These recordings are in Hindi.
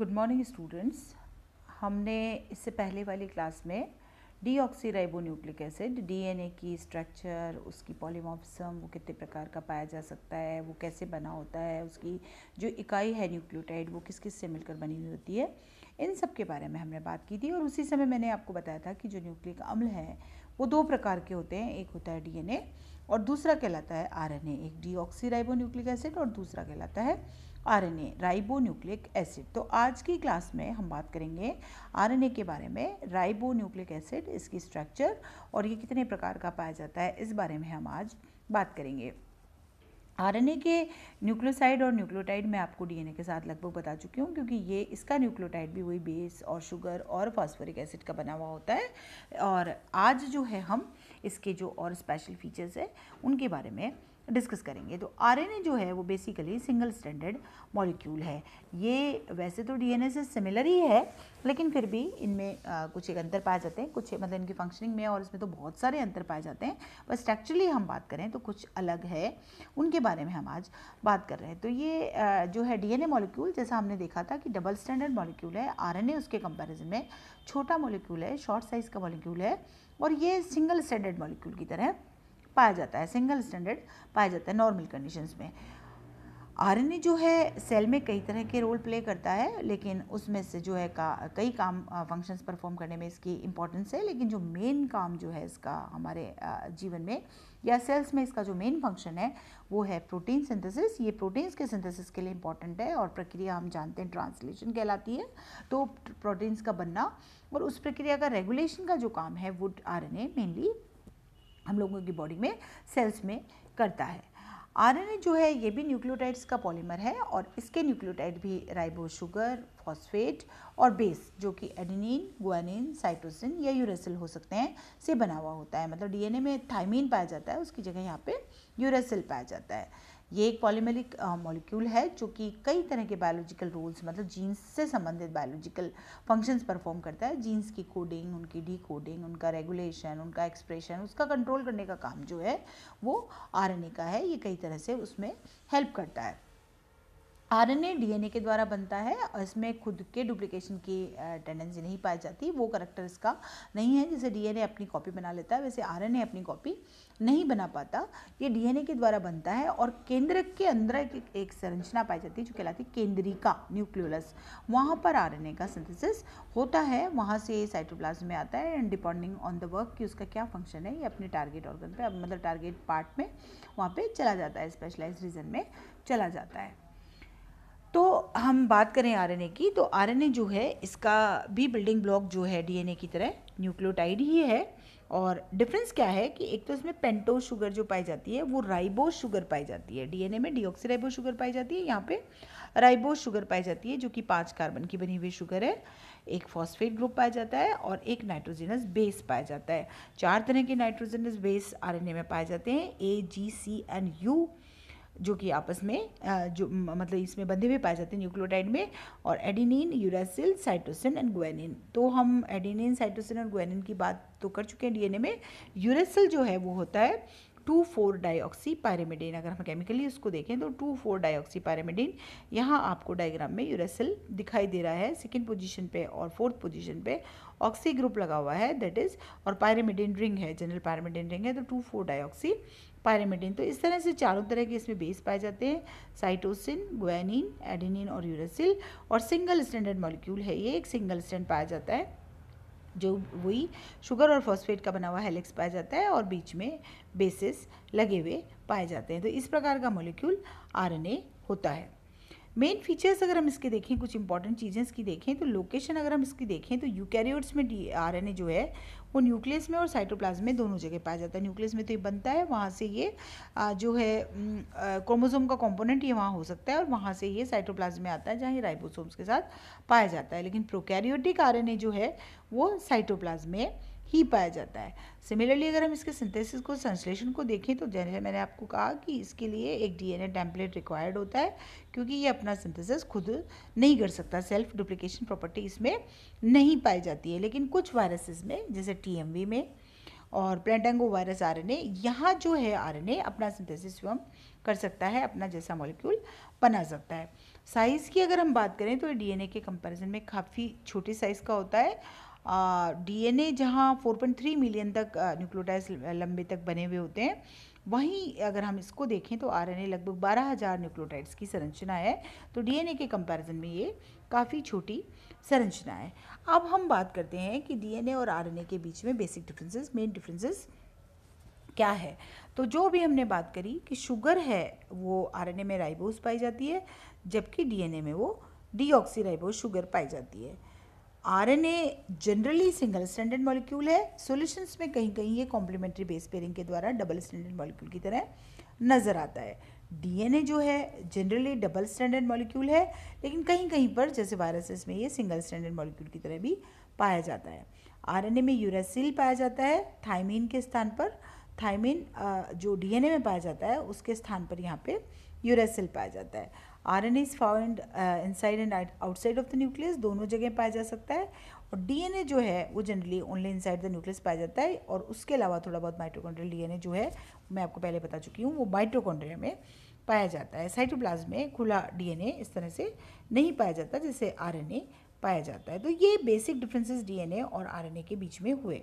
गुड मॉर्निंग स्टूडेंट्स हमने इससे पहले वाली क्लास में डी न्यूक्लिक एसिड डीएनए की स्ट्रक्चर उसकी पॉलीमॉर्फिज्म वो कितने प्रकार का पाया जा सकता है वो कैसे बना होता है उसकी जो इकाई है न्यूक्लियोटाइड वो किस किस से मिलकर बनी हुई होती है इन सब के बारे में हमने बात की थी और उसी समय मैंने आपको बताया था कि जो न्यूक्लिक अम्ल है वो दो प्रकार के होते हैं एक होता है डीएनए और दूसरा कहलाता है आरएनए एक डीऑक्सी राइबो न्यूक्लिक एसिड और दूसरा कहलाता है आरएनए राइबो न्यूक्लिक एसिड तो आज की क्लास में हम बात करेंगे आरएनए के बारे में राइबो न्यूक्लिक एसिड इसकी स्ट्रक्चर और ये कितने प्रकार का पाया जाता है इस बारे में हम आज बात करेंगे आरएनए के न्यूक्लियोसाइड और न्यूक्लियोटाइड मैं आपको डीएनए के साथ लगभग बता चुकी हूँ क्योंकि ये इसका न्यूक्लियोटाइड भी वही बेस और शुगर और फॉस्फोरिक एसिड का बना हुआ होता है और आज जो है हम इसके जो और स्पेशल फीचर्स हैं उनके बारे में डिस्कस करेंगे तो आरएनए जो है वो बेसिकली सिंगल स्टैंडर्ड मॉलिक्यूल है ये वैसे तो डीएनए से सिमिलर ही है लेकिन फिर भी इनमें कुछ एक अंतर पाए जाते हैं कुछ मतलब इनकी फंक्शनिंग में और इसमें तो बहुत सारे अंतर पाए जाते हैं पर स्ट्रक्चरली हम बात करें तो कुछ अलग है उनके बारे में हम आज बात कर रहे हैं तो ये जो है डीएनए मॉलिक्यूल जैसा हमने देखा था कि डबल स्टैंडर्ड मॉलिक्यूल है आरएनए उसके कंपैरिजन में छोटा मॉलिक्यूल है शॉर्ट साइज़ का मॉलिक्यूल है और ये सिंगल स्टैंडर्ड मॉलिक्यूल की तरह पाया जाता है सिंगल स्टैंडर्ड पाया जाता है नॉर्मल कंडीशंस में आरएनए जो है सेल में कई तरह के रोल प्ले करता है लेकिन उसमें से जो है का कई काम फंक्शंस परफॉर्म करने में इसकी इम्पॉर्टेंस है लेकिन जो मेन काम जो है इसका हमारे जीवन में या सेल्स में इसका जो मेन फंक्शन है वो है प्रोटीन सिंथेसिस ये प्रोटीन्स के सिंथेसिस के लिए इंपॉर्टेंट है और प्रक्रिया हम जानते हैं ट्रांसलेशन कहलाती है तो प्रोटीन्स का बनना और उस प्रक्रिया का रेगुलेशन का जो काम है वो आर मेनली हम लोगों की बॉडी में सेल्स में करता है आरएनए जो है ये भी न्यूक्लियोटाइड्स का पॉलीमर है और इसके न्यूक्लियोटाइड भी राइबो शुगर फॉस्फेट और बेस जो कि एडिनिन गुआनिन साइटोसिन या यूरेसिल हो सकते हैं से बना हुआ होता है मतलब डीएनए में थाइमिन पाया जाता है उसकी जगह यहाँ पे यूरेसिल पाया जाता है ये एक पॉलीमेरिक मॉलिक्यूल है जो कि कई तरह के बायोलॉजिकल रोल्स मतलब जीन्स से संबंधित बायोलॉजिकल फंक्शंस परफॉर्म करता है जीन्स की कोडिंग उनकी डी कोडिंग उनका रेगुलेशन उनका एक्सप्रेशन उसका कंट्रोल करने का काम जो है वो आर का है ये कई तरह से उसमें हेल्प करता है आरएनए डीएनए के द्वारा बनता है और इसमें खुद के डुप्लीकेशन की टेंडेंसी नहीं पाई जाती वो करेक्टर इसका नहीं है जैसे डीएनए अपनी कॉपी बना लेता है वैसे आरएनए अपनी कॉपी नहीं बना पाता ये डीएनए के द्वारा बनता है और केंद्र के अंदर एक, एक संरचना पाई जाती है जो कहलाती है केंद्रिका न्यूक्लियोलस वहाँ पर आर का सिंथेसिस होता है वहाँ से साइटोप्लाज्म में आता है and depending on the work कि उसका क्या फंक्शन है ये अपने टारगेट ऑर्गन पर मतलब टारगेट पार्ट में वहाँ पर चला जाता है स्पेशलाइज रीजन में चला जाता है तो हम बात करें आरएनए की तो आरएनए जो है इसका भी बिल्डिंग ब्लॉक जो है डीएनए की तरह न्यूक्लियोटाइड ही है और डिफरेंस क्या है कि एक तो इसमें पेंटो शुगर जो पाई जाती है वो राइबो शुगर पाई जाती है डीएनए में डीऑक्सीराइबो शुगर पाई जाती है यहाँ पे राइबो शुगर पाई जाती है जो कि पांच कार्बन की बनी हुई शुगर है एक फॉस्फेट ग्रुप पाया जाता है और एक नाइट्रोजनस बेस पाया जाता है चार तरह के नाइट्रोजनस बेस आर में पाए जाते हैं ए जी सी एंड यू जो कि आपस में जो मतलब इसमें बंधे हुए पाए जाते हैं न्यूक्लियोटाइड में और adenine uracil cytosine and guanine तो हम एडिनिन साइटोसिन और ग्वेनिन की बात तो कर चुके हैं डीएनए में यूरासिल जो है वो होता है टू फोर डाइऑक्सी पैरामिडिन अगर हम केमिकली उसको देखें तो टू फोर डाइऑक्सी पैरामिडिन यहाँ आपको डायग्राम में यूरासिल दिखाई दे रहा है सेकेंड पोजिशन पर और फोर्थ पोजिशन पर ऑक्सी ग्रुप लगा हुआ है दैट इज़ और पैरामिडिन रिंग है जनरल पैरामिडिन रिंग है तो टू फोर डाइऑक्सी पायरामिडिन तो इस तरह से चारों तरह के इसमें बेस पाए जाते हैं साइटोसिन गुआनिन एडिनिन और यूरेसिल और सिंगल स्टैंडर्ड मॉलिक्यूल है ये एक सिंगल स्टैंड पाया जाता है जो वही शुगर और फॉस्फेट का बना हुआ हेलिक्स पाया जाता है और बीच में बेसिस लगे हुए पाए जाते हैं तो इस प्रकार का मॉलिक्यूल आरएनए होता है मेन फीचर्स अगर हम इसके देखें कुछ इंपॉर्टेंट चीज़ें इसकी देखें तो लोकेशन अगर हम इसकी देखें तो यूकैरियोट्स में डी ए जो है वो न्यूक्लियस में और साइटोप्लाज्म में दोनों जगह पाया जाता है न्यूक्लियस में तो ये बनता है वहाँ से ये जो है क्रोमोसोम का कॉम्पोनेंट ये वहाँ हो सकता है और वहाँ से ये साइटोप्लाज्म में आता है जहाँ ये राइबोसोम्स के साथ पाया जाता है लेकिन प्रोकैरियोटिक ए जो है वो साइटोप्लाज्म में ही पाया जाता है सिमिलरली अगर हम इसके सिंथेसिस को संश्लेषण को देखें तो जैसे मैंने आपको कहा कि इसके लिए एक डीएनए टेम्पलेट रिक्वायर्ड होता है क्योंकि ये अपना सिंथेसिस खुद नहीं कर सकता सेल्फ डुप्लीकेशन प्रॉपर्टी इसमें नहीं पाई जाती है लेकिन कुछ वायरसेस में जैसे वी में और प्लेटेंगो वायरस ए यहाँ जो है ए अपना सिंथेसिस स्वयं कर सकता है अपना जैसा मॉलिक्यूल बना सकता है साइज़ की अगर हम बात करें तो ए के कंपेरिजन में काफ़ी छोटी साइज़ का होता है डीएनए जहां 4.3 मिलियन तक न्यूक्लियोटाइड्स लंबे तक बने हुए होते हैं वहीं अगर हम इसको देखें तो आरएनए लगभग 12000 न्यूक्लियोटाइड्स की संरचना है तो डीएनए के कंपैरिजन में ये काफ़ी छोटी संरचना है अब हम बात करते हैं कि डीएनए और आरएनए के बीच में बेसिक डिफरेंसेस मेन डिफरेंसेस क्या है तो जो भी हमने बात करी कि शुगर है वो ए में राइबोस पाई जाती है जबकि ए में वो ऑक्सी राइबोस शुगर पाई जाती है RNA generally single standard molecule है सॉल्यूशंस में कहीं कहीं ये कॉम्प्लीमेंट्री बेस पेयरिंग के द्वारा डबल स्टैंडर्ड मॉलिक्यूल की तरह नज़र आता है डीएनए जो है जनरली डबल स्टैंडर्ड मॉलिक्यूल है लेकिन कहीं कहीं पर जैसे वायरसेस में ये सिंगल स्टैंडर्ड मॉलिक्यूल की तरह भी पाया जाता है आरएनए में यूरेसिल पाया जाता है थाइमिन के स्थान पर थाइमिन जो डीएनए में पाया जाता है उसके स्थान पर यहाँ पे यूरेसिल पाया जाता है RNA is found inside and outside of the nucleus दोनों जगह पाया जा सकता है और डीएनए जो है वो generally only inside the nucleus पाया जाता है और उसके अलावा थोड़ा बहुत माइट्रोकॉन्ड्रियल डीएनए जो है मैं आपको पहले बता चुकी हूँ वो माइट्रोकॉन्ड्रिया में पाया जाता है साइटोप्लाज्म में खुला डीएनए इस तरह से नहीं पाया जाता जैसे आरएनए पाया जाता है तो ये बेसिक डिफरेंसेस डीएनए और आरएनए के बीच में हुए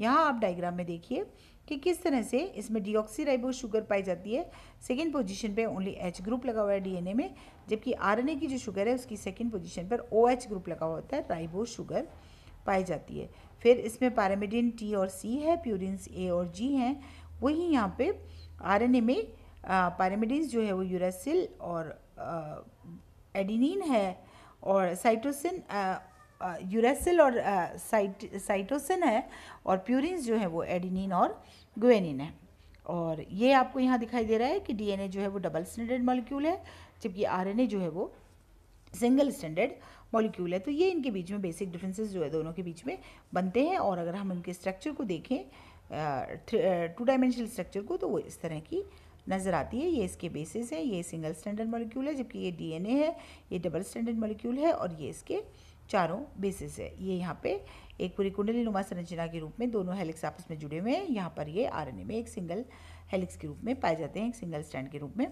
यहाँ आप डायग्राम में देखिए कि किस तरह से इसमें डिऑक्सी शुगर पाई जाती है सेकेंड पोजीशन पे ओनली एच ग्रुप लगा हुआ है डीएनए में जबकि आरएनए की जो शुगर है उसकी सेकेंड पोजीशन पर ओ OH ग्रुप लगा हुआ होता है राइबो शुगर पाई जाती है फिर इसमें पैरामिडिन टी और सी है प्यूरिन्स ए और जी हैं वही यहाँ पे आरएनए में पैरामिडिन जो है वो यूरासिल और एडिनिन है और साइटोसिन यूरेसिल और साइट साइटोसिन है और प्यूरिन्स जो है वो एडिनिन और ग्वेनिन है और ये आपको यहाँ दिखाई दे रहा है कि डीएनए जो है वो डबल स्टैंडर्ड मॉलिक्यूल है जबकि आरएनए जो है वो सिंगल स्टैंडर्ड मॉलिक्यूल है तो ये इनके बीच में बेसिक डिफरेंसेस जो है दोनों के बीच में बनते हैं और अगर हम इनके स्ट्रक्चर को देखें टू डायमेंशनल स्ट्रक्चर को तो वो इस तरह की नज़र आती है ये इसके बेसिस है ये सिंगल स्टैंडर्ड मॉलिक्यूल है जबकि ये डीएनए है ये डबल स्टैंडर्ड मॉलिक्यूल है और ये इसके चारों बेसिस है ये यहाँ पे एक पूरी कुंडली नुमा संरचना के रूप में दोनों हेलिक्स आपस में जुड़े हुए हैं यहाँ पर ये आरएनए में एक सिंगल हेलिक्स के रूप में पाए जाते हैं एक सिंगल स्टैंड के रूप में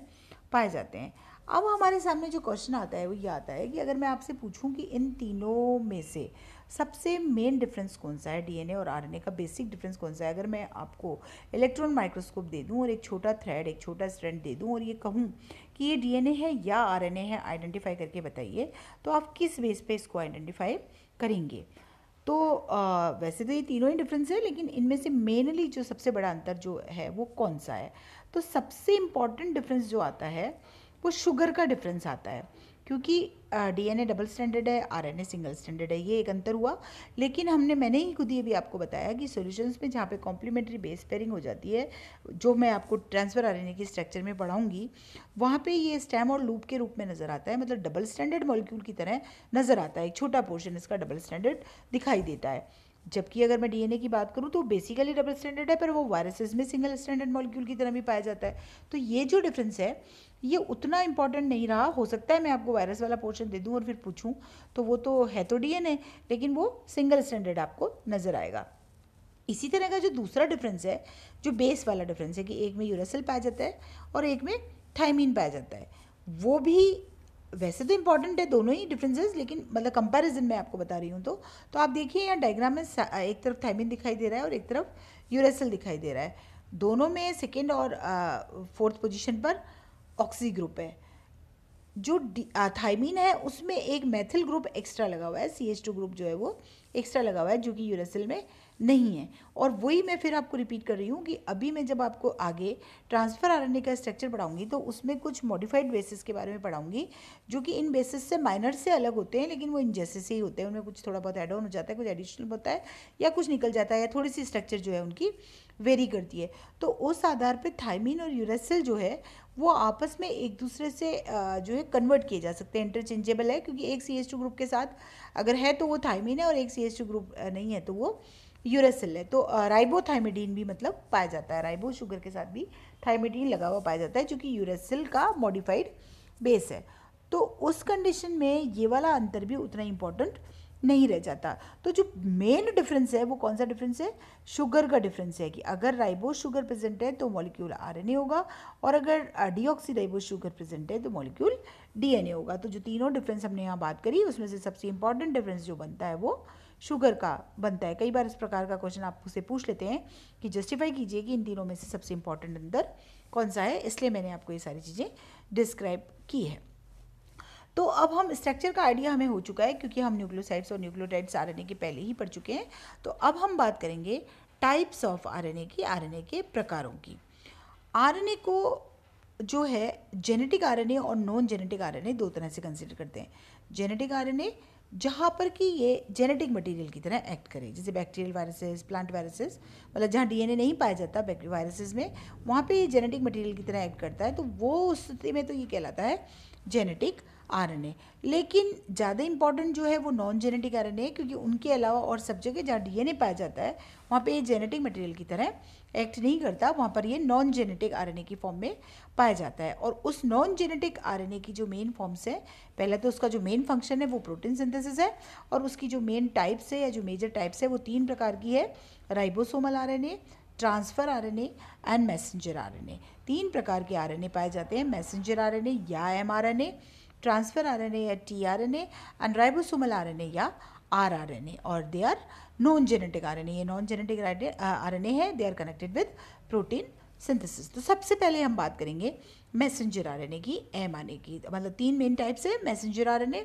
पाए जाते हैं अब हमारे सामने जो क्वेश्चन आता है वो ये आता है कि अगर मैं आपसे पूछूं कि इन तीनों में से सबसे मेन डिफरेंस कौन सा है डीएनए और आरएनए का बेसिक डिफरेंस कौन सा है अगर मैं आपको इलेक्ट्रॉन माइक्रोस्कोप दे दूं और एक छोटा थ्रेड एक छोटा स्ट्रेंड दे दूं और ये कहूं कि ये डीएनए है या आरएनए है आइडेंटिफाई करके बताइए तो आप किस बेस पे इसको आइडेंटिफाई करेंगे तो आ, वैसे तो ये तीनों ही डिफरेंस है लेकिन इनमें से मेनली जो सबसे बड़ा अंतर जो है वो कौन सा है तो सबसे इम्पॉर्टेंट डिफरेंस जो आता है वो शुगर का डिफरेंस आता है क्योंकि डीएनए डबल स्टैंडर्ड है आरएनए सिंगल स्टैंडर्ड है ये एक अंतर हुआ लेकिन हमने मैंने ही खुद ये भी आपको बताया कि सॉल्यूशंस में जहाँ पे कॉम्प्लीमेंट्री बेस पेयरिंग हो जाती है जो मैं आपको ट्रांसफर आरएनए की स्ट्रक्चर में पढ़ाऊंगी वहाँ पे ये स्टेम और लूप के रूप में नज़र आता है मतलब डबल स्टैंडर्ड मॉलिक्यूल की तरह नज़र आता है एक छोटा पोर्शन इसका डबल स्टैंडर्ड दिखाई देता है जबकि अगर मैं डीएनए की बात करूँ तो बेसिकली डबल स्टैंडर्ड है पर वो वायरसेस में सिंगल स्टैंडर्ड मॉलिक्यूल की तरह भी पाया जाता है तो ये जो डिफरेंस है ये उतना इंपॉर्टेंट नहीं रहा हो सकता है मैं आपको वायरस वाला पोर्शन दे दूँ और फिर पूछूँ तो वो तो है तो डीएनए लेकिन वो सिंगल स्टैंडर्ड आपको नज़र आएगा इसी तरह का जो दूसरा डिफरेंस है जो बेस वाला डिफरेंस है कि एक में यूरेसल पाया जाता है और एक में थाइमिन पाया जाता है वो भी वैसे तो इंपॉर्टेंट है दोनों ही डिफरेंसेस लेकिन मतलब कंपैरिजन में आपको बता रही हूँ तो तो आप देखिए यहाँ डायग्राम में एक तरफ थाइमिन दिखाई दे रहा है और एक तरफ यूरेसल दिखाई दे रहा है दोनों में सेकेंड और फोर्थ पोजिशन पर ऑक्सी ग्रुप है जो थाइमीन है उसमें एक मैथिल ग्रुप एक्स्ट्रा लगा हुआ है सी एच टू ग्रुप जो है वो एक्स्ट्रा लगा हुआ है जो कि यूरेसिल में नहीं है और वही मैं फिर आपको रिपीट कर रही हूँ कि अभी मैं जब आपको आगे ट्रांसफ़र आरएनए का स्ट्रक्चर पढ़ाऊँगी तो उसमें कुछ मॉडिफाइड बेसिस के बारे में पढ़ाऊँगी जो कि इन बेसिस से माइनर से अलग होते हैं लेकिन वो इन जैसे से ही होते हैं उनमें कुछ थोड़ा बहुत एड ऑन हो जाता है कुछ एडिशनल होता है या कुछ निकल जाता है या थोड़ी सी स्ट्रक्चर जो है उनकी वेरी करती है तो उस आधार पर थायमीन और यूरेसिल जो है वो आपस में एक दूसरे से जो है कन्वर्ट किए जा सकते हैं इंटरचेंजेबल है क्योंकि एक सी एच टू ग्रुप के साथ अगर है तो वो थायमीन है और एक सी एच टू ग्रुप नहीं है तो वो यूरेसिल है तो राइबोथाइमिडीन भी मतलब पाया जाता है राइबो शुगर के साथ भी थाइमिडीन लगा हुआ पाया जाता है जो कि यूरेसिल का मॉडिफाइड बेस है तो उस कंडीशन में ये वाला अंतर भी उतना इम्पोर्टेंट नहीं रह जाता तो जो मेन डिफरेंस है वो कौन सा डिफरेंस है शुगर का डिफरेंस है कि अगर राइबो शुगर प्रेजेंट है तो मॉलिक्यूल आरएनए होगा और अगर डीऑक्सी राइबो शुगर प्रेजेंट है तो मॉलिक्यूल डीएनए होगा तो जो तीनों डिफरेंस हमने यहाँ बात करी उसमें से सबसे इंपॉर्टेंट डिफरेंस जो बनता है वो शुगर का बनता है कई बार इस प्रकार का क्वेश्चन आप उसे पूछ लेते हैं कि जस्टिफाई कीजिए कि इन तीनों में से सबसे इंपॉर्टेंट अंदर कौन सा है इसलिए मैंने आपको ये सारी चीज़ें डिस्क्राइब की है तो अब हम स्ट्रक्चर का आइडिया हमें हो चुका है क्योंकि हम न्यूक्लियोसाइड्स और न्यूक्लियोटाइड्स आरएनए के पहले ही पढ़ चुके हैं तो अब हम बात करेंगे टाइप्स ऑफ आरएनए की आरएनए के प्रकारों की आरएनए को जो है जेनेटिक आरएनए और नॉन जेनेटिक आरएनए दो तरह से कंसिडर करते हैं जेनेटिक आरएनए जहाँ पर कि ये जेनेटिक मटेरियल की तरह एक्ट करे जैसे बैक्टीरियल वायरसेस प्लांट वायरसेस मतलब जहाँ डीएनए नहीं पाया जाता वायरसेस में वहाँ पे ये जेनेटिक मटेरियल की तरह एक्ट करता है तो वो स्थिति में तो ये कहलाता है जेनेटिक आरएनए लेकिन ज़्यादा इंपॉर्टेंट जो है वो नॉन जेनेटिक आरएनए है क्योंकि उनके अलावा और सब जगह जहाँ डीएनए पाया जाता है वहाँ पे ये जेनेटिक मटेरियल की तरह एक्ट नहीं करता वहाँ पर ये नॉन जेनेटिक आरएनए की फॉर्म में पाया जाता है और उस नॉन जेनेटिक आरएनए की जो मेन फॉर्म्स है पहले तो उसका जो मेन फंक्शन है वो प्रोटीन सिंथेसिस है और उसकी जो मेन टाइप्स है या जो मेजर टाइप्स है वो तीन प्रकार की है ribosomal RNA transfer RNA and messenger RNA तीन प्रकार के आरएनए पाए जाते हैं मैसेंजर आरएनए या mRNA transfer RNA at tRNA and ribosomal RNA या rRNA or they are non-genetic RNA ये non-genetic RNA है they are connected with protein synthesis तो सबसे पहले हम बात करेंगे मैसेंजर आरएनए की एम आने की मतलब तीन मेन टाइप्स है मैसेंजर आरएनए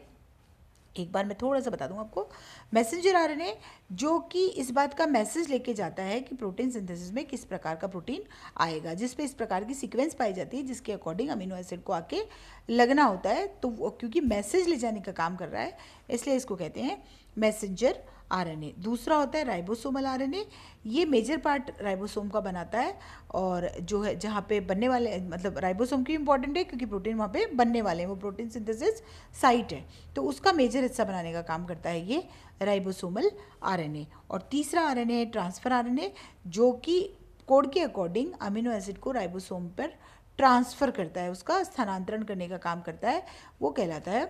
एक बार मैं थोड़ा सा बता दूँ आपको मैसेंजर आरएनए जो कि इस बात का मैसेज लेके जाता है कि प्रोटीन सिंथेसिस में किस प्रकार का प्रोटीन आएगा जिस पे इस प्रकार की सीक्वेंस पाई जाती है जिसके अकॉर्डिंग अमीनो एसिड को आके लगना होता है तो क्योंकि मैसेज ले जाने का काम कर रहा है इसलिए इसको कहते हैं मैसेंजर आरएनए दूसरा होता है राइबोसोमल आरएनए ये मेजर पार्ट राइबोसोम का बनाता है और जो है जहाँ पे बनने वाले मतलब राइबोसोम क्यों इंपॉर्टेंट है क्योंकि प्रोटीन वहाँ पे बनने वाले हैं वो प्रोटीन सिंथेसिस साइट है तो उसका मेजर हिस्सा बनाने का काम करता है ये राइबोसोमल आरएनए और तीसरा आरएनए है ट्रांसफ़र ए जो कि कोड के अकॉर्डिंग अमीनो एसिड को राइबोसोम पर ट्रांसफ़र करता है उसका स्थानांतरण करने का काम करता है वो कहलाता है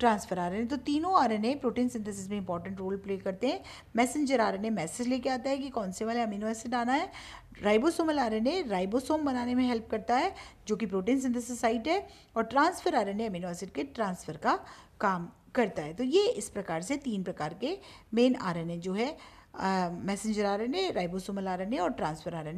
ट्रांसफर आर तो तीनों आर प्रोटीन सिंथेसिस में इंपॉर्टेंट रोल प्ले करते हैं मैसेंजर आर मैसेज लेके आता है कि कौन से वाले अमीनो एसिड आना है राइबोसोमल आर राइबोसोम बनाने में हेल्प करता है जो कि प्रोटीन सिंथेसिस साइट है और ट्रांसफर आर अमीनो एसिड के ट्रांसफर का काम करता है तो ये इस प्रकार से तीन प्रकार के मेन आर जो है मैसेंजर आर राइबोसोमल आर और ट्रांसफर आर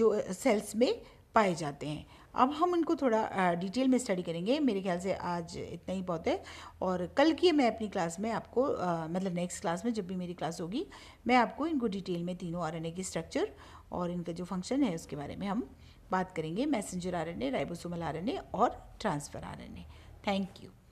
जो सेल्स में पाए जाते हैं अब हम इनको थोड़ा डिटेल में स्टडी करेंगे मेरे ख्याल से आज इतना ही बहुत है और कल की मैं अपनी क्लास में आपको आ, मतलब नेक्स्ट क्लास में जब भी मेरी क्लास होगी मैं आपको इनको डिटेल में तीनों आरएनए की स्ट्रक्चर और इनका जो फंक्शन है उसके बारे में हम बात करेंगे मैसेंजर आरएनए राइबोसोमल आरएनए और ट्रांसफ़र आरएनए थैंक यू